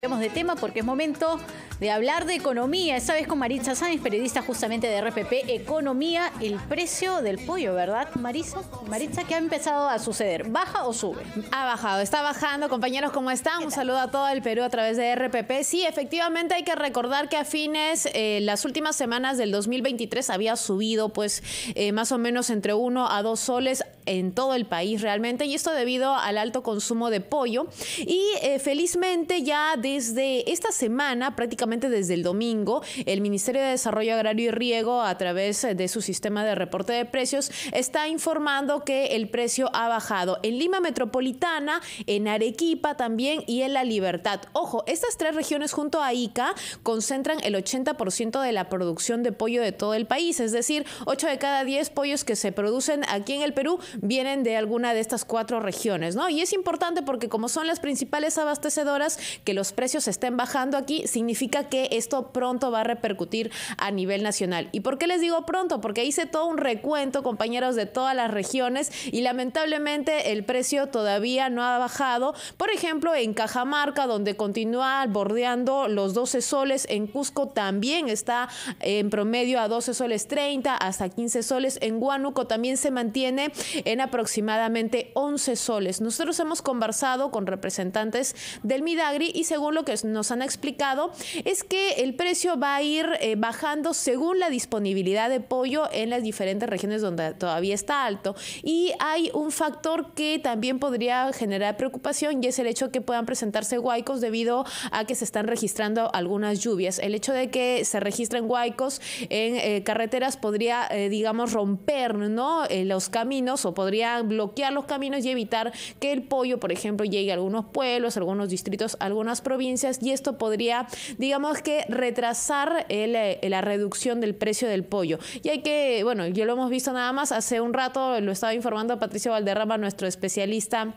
de tema porque es momento de hablar de economía. Esta vez con Maritza Sáenz, periodista justamente de RPP Economía, el precio del pollo, ¿verdad, Maritza, ¿qué ha empezado a suceder? ¿Baja o sube? Ha bajado, está bajando. Compañeros, ¿cómo están? Un saludo a todo el Perú a través de RPP. Sí, efectivamente hay que recordar que a fines, eh, las últimas semanas del 2023 había subido pues eh, más o menos entre uno a dos soles en todo el país realmente, y esto debido al alto consumo de pollo. Y eh, felizmente ya desde esta semana, prácticamente desde el domingo, el Ministerio de Desarrollo Agrario y Riego, a través de su sistema de reporte de precios, está informando que el precio ha bajado en Lima Metropolitana, en Arequipa también y en La Libertad. Ojo, estas tres regiones junto a Ica concentran el 80% de la producción de pollo de todo el país, es decir, 8 de cada 10 pollos que se producen aquí en el Perú vienen de alguna de estas cuatro regiones, ¿no? Y es importante porque como son las principales abastecedoras, que los precios estén bajando aquí significa que esto pronto va a repercutir a nivel nacional. ¿Y por qué les digo pronto? Porque hice todo un recuento, compañeros, de todas las regiones y lamentablemente el precio todavía no ha bajado. Por ejemplo, en Cajamarca, donde continúa bordeando los 12 soles, en Cusco también está en promedio a 12 soles 30 hasta 15 soles, en Huánuco también se mantiene en aproximadamente 11 soles. Nosotros hemos conversado con representantes del Midagri y según lo que nos han explicado es que el precio va a ir eh, bajando según la disponibilidad de pollo en las diferentes regiones donde todavía está alto. Y hay un factor que también podría generar preocupación y es el hecho que puedan presentarse huaicos debido a que se están registrando algunas lluvias. El hecho de que se registren huaicos en eh, carreteras podría, eh, digamos, romper ¿no? los caminos podría bloquear los caminos y evitar que el pollo, por ejemplo, llegue a algunos pueblos, algunos distritos, algunas provincias y esto podría, digamos que, retrasar eh, la reducción del precio del pollo. Y hay que, bueno, ya lo hemos visto nada más, hace un rato lo estaba informando Patricio Valderrama, nuestro especialista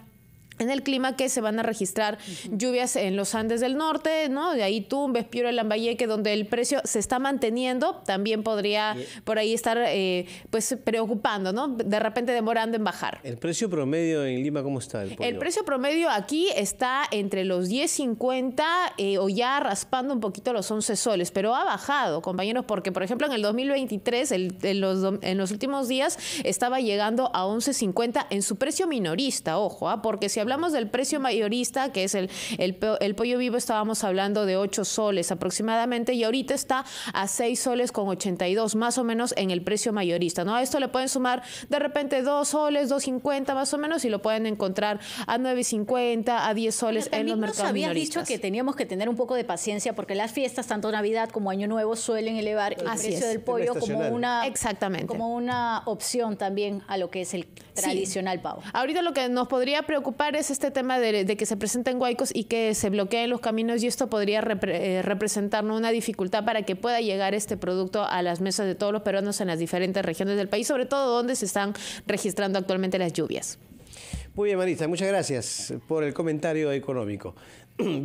en el clima que se van a registrar lluvias en los Andes del Norte, ¿no? De ahí Tumbes, Piura, Lambayeque, donde el precio se está manteniendo, también podría por ahí estar eh, pues preocupando, ¿no? De repente demorando en bajar. ¿El precio promedio en Lima cómo está? El, precio promedio aquí está entre los 10.50 eh, o ya raspando un poquito los 11 soles, pero ha bajado, compañeros, porque por ejemplo en el 2023, en, los, en, los, últimos días, estaba llegando a 11.50 en su precio minorista, ojo, ¿ah? porque si hablamos hablamos del precio mayorista, que es el, el, pollo vivo, estábamos hablando de 8 soles aproximadamente y ahorita está a 6 soles con 82, más o menos en el precio mayorista. ¿no? A esto le pueden sumar de repente 2 soles, 2.50 más o menos y lo pueden encontrar a 9.50, a 10 soles en los mercados nos dicho que teníamos que tener un poco de paciencia porque las fiestas, tanto Navidad como Año Nuevo, suelen elevar el precio del pollo como una, como una opción también a lo que es el tradicional pavo. Ahorita lo que nos podría preocupar es este tema de, que se presenten huaicos y que se bloqueen los caminos y esto podría representarnos eh, representar una dificultad para que pueda llegar este producto a las mesas de todos los peruanos en las diferentes regiones del país, sobre todo donde se están registrando actualmente las lluvias. Muy bien, Marisa, muchas gracias por el comentario económico.